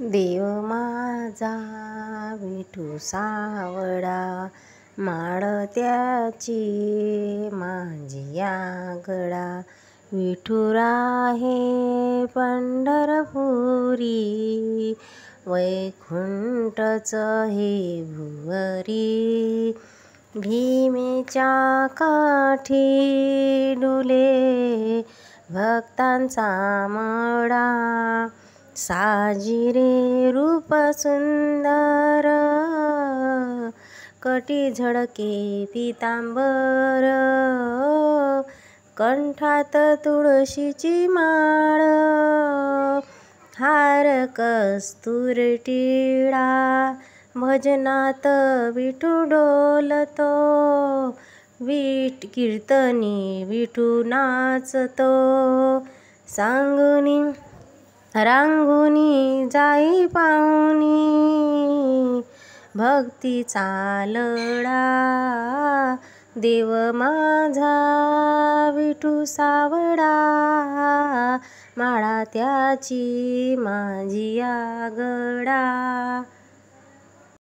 देव माझा विठू सावळा माळ त्याची माझी आगळा विठुरा हे पंढरपुरी वैकुंठच हे भुवरी भीमेच्या काठी डुले भक्तांचा मळा साजिरे रूप सुंदर कटी झडके पितांबर कंठात तुळशीची माळ हार कस्तुर टिळा भजनात विठू डोलतो विट कीर्तनी विठू नाचतो सांगुनी रांगुनी जाई पाऊनी भक्तीचा लढा देव माझा विठू सावडा माळा त्याची माझी आगडा